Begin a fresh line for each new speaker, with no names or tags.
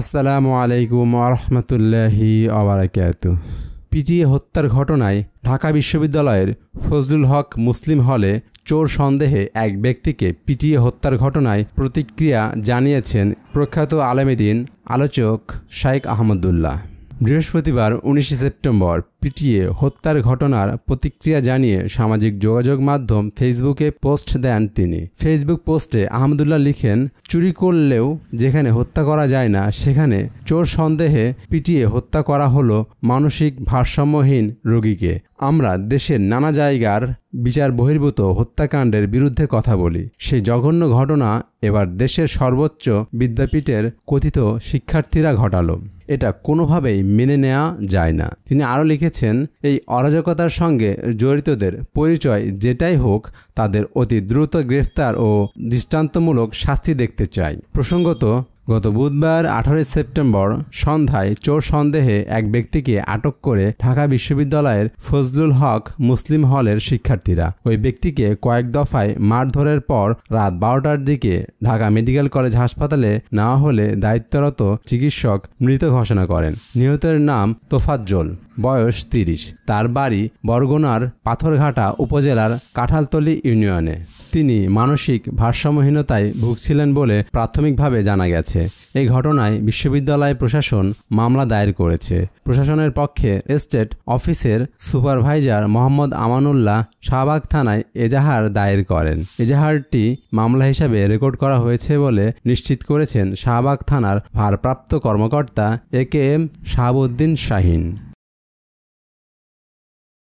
আসসালামু আলাইকুম আরহামতুল্লাহি আবরাকাত পিটিএ হত্যার ঘটনায় ঢাকা বিশ্ববিদ্যালয়ের ফজলুল হক মুসলিম হলে চোর সন্দেহে এক ব্যক্তিকে পিটিএ হত্যার ঘটনায় প্রতিক্রিয়া জানিয়েছেন প্রখ্যাত আলমেদিন আলোচক শাইক আহমদুল্লাহ বৃহস্পতিবার উনিশে সেপ্টেম্বর পিটিয়ে হত্যার ঘটনার প্রতিক্রিয়া জানিয়ে সামাজিক যোগাযোগ মাধ্যম ফেসবুকে পোস্ট দেন তিনি ফেসবুক পোস্টে আহমদুল্লাহ লিখেন চুরি করলেও যেখানে হত্যা করা যায় না সেখানে চোর সন্দেহে পিটিয়ে হত্যা করা হলো মানসিক ভারসাম্যহীন রোগীকে আমরা দেশের নানা জায়গার বিচার বহির্ভূত হত্যাকাণ্ডের বিরুদ্ধে কথা বলি সেই জঘন্য ঘটনা এবার দেশের সর্বোচ্চ বিদ্যাপীঠের কথিত শিক্ষার্থীরা ঘটালো এটা কোনোভাবেই মেনে নেওয়া যায় না তিনি আরও লিখেছেন এই অরাজকতার সঙ্গে জড়িতদের পরিচয় যেটাই হোক তাদের অতি দ্রুত গ্রেফতার ও দৃষ্টান্তমূলক শাস্তি দেখতে চাই প্রসঙ্গত গত বুধবার আঠারোই সেপ্টেম্বর সন্ধ্যায় চোর সন্দেহে এক ব্যক্তিকে আটক করে ঢাকা বিশ্ববিদ্যালয়ের ফজলুল হক মুসলিম হলের শিক্ষার্থীরা ওই ব্যক্তিকে কয়েক দফায় মারধরের পর রাত বারোটার দিকে ঢাকা মেডিকেল কলেজ হাসপাতালে নেওয়া হলে দায়িত্বরত চিকিৎসক মৃত ঘোষণা করেন নিহতের নাম তোফাজ্জল বয়স তিরিশ তার বাড়ি বরগুনার পাথরঘাটা উপজেলার কাঁঠালতলি ইউনিয়নে তিনি মানসিক ভারসাম্যহীনতায় ভুগছিলেন বলে প্রাথমিকভাবে জানা গেছে এই ঘটনায় বিশ্ববিদ্যালয় প্রশাসন মামলা দায়ের করেছে প্রশাসনের পক্ষে স্টেট অফিসের সুপারভাইজার মোহাম্মদ আমানুল্লাহ শাহবাগ থানায় এজাহার দায়ের করেন এজাহারটি মামলা হিসাবে রেকর্ড করা হয়েছে বলে নিশ্চিত করেছেন শাহবাগ থানার ভারপ্রাপ্ত কর্মকর্তা A K M Shahabuddin Shahin